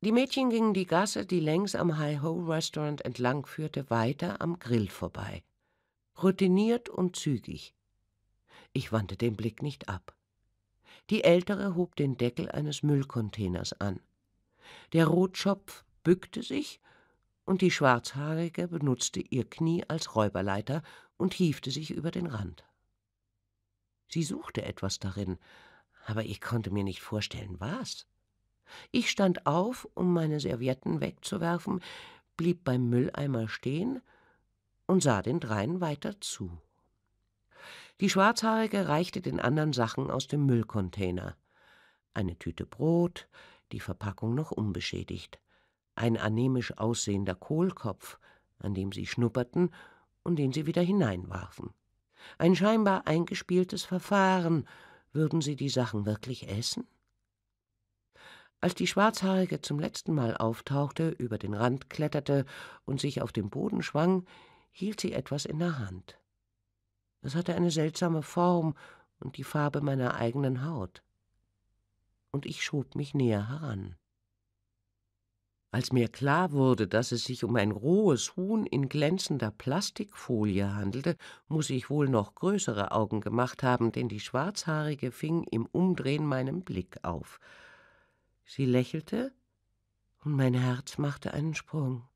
Die Mädchen gingen die Gasse, die längs am High ho Restaurant entlang führte, weiter am Grill vorbei. Routiniert und zügig. Ich wandte den Blick nicht ab. Die Ältere hob den Deckel eines Müllcontainers an. Der Rotschopf bückte sich und die Schwarzhaarige benutzte ihr Knie als Räuberleiter und hiefte sich über den Rand. Sie suchte etwas darin, aber ich konnte mir nicht vorstellen, was. Ich stand auf, um meine Servietten wegzuwerfen, blieb beim Mülleimer stehen und sah den dreien weiter zu. Die Schwarzhaarige reichte den anderen Sachen aus dem Müllcontainer. Eine Tüte Brot, die Verpackung noch unbeschädigt, ein anemisch aussehender Kohlkopf, an dem sie schnupperten und den sie wieder hineinwarfen. Ein scheinbar eingespieltes Verfahren, würden sie die Sachen wirklich essen? Als die Schwarzhaarige zum letzten Mal auftauchte, über den Rand kletterte und sich auf den Boden schwang, hielt sie etwas in der Hand. Es hatte eine seltsame Form und die Farbe meiner eigenen Haut. Und ich schob mich näher heran. Als mir klar wurde, dass es sich um ein rohes Huhn in glänzender Plastikfolie handelte, muß ich wohl noch größere Augen gemacht haben, denn die Schwarzhaarige fing im Umdrehen meinen Blick auf. Sie lächelte und mein Herz machte einen Sprung.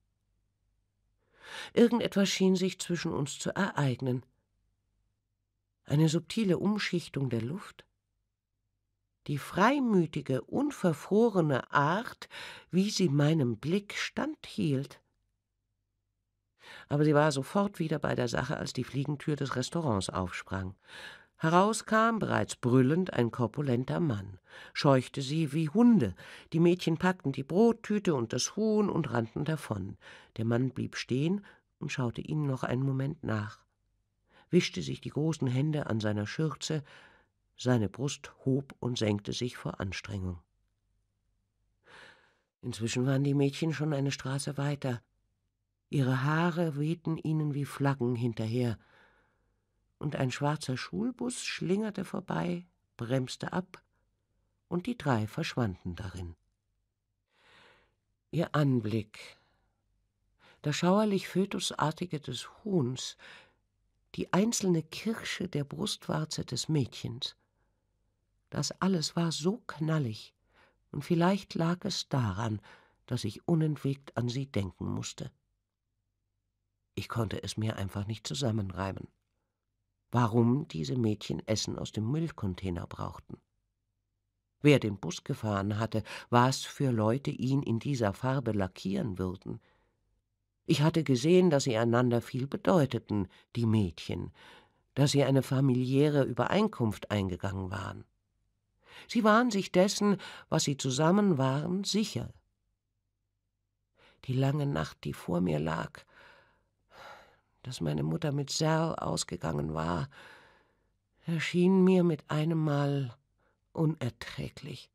Irgendetwas schien sich zwischen uns zu ereignen. Eine subtile Umschichtung der Luft, die freimütige, unverfrorene Art, wie sie meinem Blick standhielt. Aber sie war sofort wieder bei der Sache, als die Fliegentür des Restaurants aufsprang. Heraus kam bereits brüllend ein korpulenter Mann, scheuchte sie wie Hunde. Die Mädchen packten die Brottüte und das Huhn und rannten davon. Der Mann blieb stehen und schaute ihnen noch einen Moment nach, wischte sich die großen Hände an seiner Schürze, seine Brust hob und senkte sich vor Anstrengung. Inzwischen waren die Mädchen schon eine Straße weiter. Ihre Haare wehten ihnen wie Flaggen hinterher, und ein schwarzer Schulbus schlingerte vorbei, bremste ab, und die drei verschwanden darin. Ihr Anblick, das schauerlich fötusartige des Huhns, die einzelne Kirsche der Brustwarze des Mädchens, das alles war so knallig, und vielleicht lag es daran, dass ich unentwegt an sie denken musste. Ich konnte es mir einfach nicht zusammenreiben warum diese Mädchen Essen aus dem Müllcontainer brauchten. Wer den Bus gefahren hatte, was für Leute ihn in dieser Farbe lackieren würden. Ich hatte gesehen, dass sie einander viel bedeuteten, die Mädchen, dass sie eine familiäre Übereinkunft eingegangen waren. Sie waren sich dessen, was sie zusammen waren, sicher. Die lange Nacht, die vor mir lag, dass meine Mutter mit Serl ausgegangen war, erschien mir mit einem Mal unerträglich.